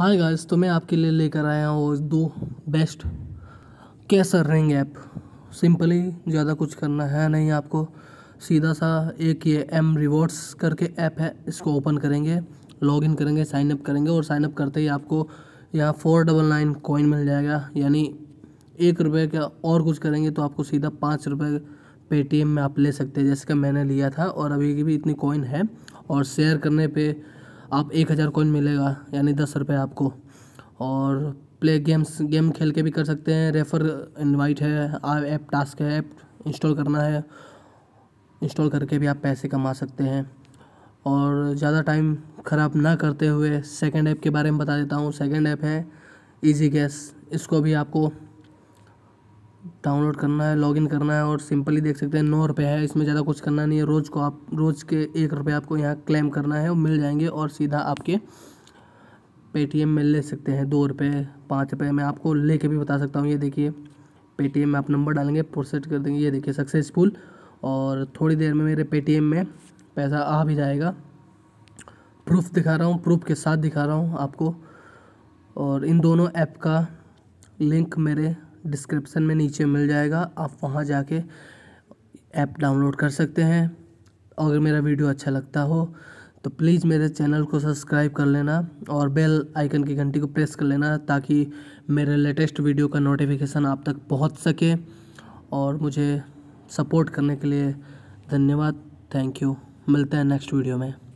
hi guys तो मैं आपके लिए लेकर आया हूँ दो बेस्ट कैसर रिंग ऐप सिंपली ज़्यादा कुछ करना है नहीं आपको सीधा सा एक ये एम रिवॉर्ड्स करके ऐप है इसको ओपन करेंगे लॉगिन करेंगे साइन अप करेंगे और साइन अप करते ही आपको यहाँ फोर डबल नाइन कॉइन मिल जाएगा यानी एक रुपये का और कुछ करेंगे तो आपको सीधा पाँच रुपये पेटीएम में आप ले सकते हैं जैसे कि मैंने लिया था और अभी की भी इतनी कॉइन है और शेयर करने पे आप एक हज़ार कॉइन मिलेगा यानी दस रुपये आपको और प्ले गेम्स गेम खेल के भी कर सकते हैं रेफर इनवाइट है ऐप टास्क है ऐप इंस्टॉल करना है इंस्टॉल करके भी आप पैसे कमा सकते हैं और ज़्यादा टाइम ख़राब ना करते हुए सेकेंड ऐप के बारे में बता देता हूँ सेकेंड ऐप है ईजी गैस इसको भी आपको डाउनलोड करना है लॉगिन करना है और सिंपली देख सकते हैं नौ रुपये है इसमें ज़्यादा कुछ करना नहीं है रोज़ को आप रोज़ के एक रुपये आपको यहाँ क्लेम करना है वो मिल जाएंगे और सीधा आपके पेटीएम में ले सकते हैं दो रुपये पाँच रुपये मैं आपको ले कर भी बता सकता हूँ ये देखिए पेटीएम में आप नंबर डालेंगे प्रोसेस कर देंगे ये देखिए सक्सेसफुल और थोड़ी देर में मेरे पेटीएम में पैसा आ भी जाएगा प्रूफ दिखा रहा हूँ प्रूफ के साथ दिखा रहा हूँ आपको और इन दोनों ऐप का लिंक मेरे डिस्क्रिप्सन में नीचे मिल जाएगा आप वहाँ जाके ऐप डाउनलोड कर सकते हैं अगर मेरा वीडियो अच्छा लगता हो तो प्लीज़ मेरे चैनल को सब्सक्राइब कर लेना और बेल आइकन की घंटी को प्रेस कर लेना ताकि मेरे लेटेस्ट वीडियो का नोटिफिकेशन आप तक पहुंच सके और मुझे सपोर्ट करने के लिए धन्यवाद थैंक यू मिलते हैं नेक्स्ट वीडियो में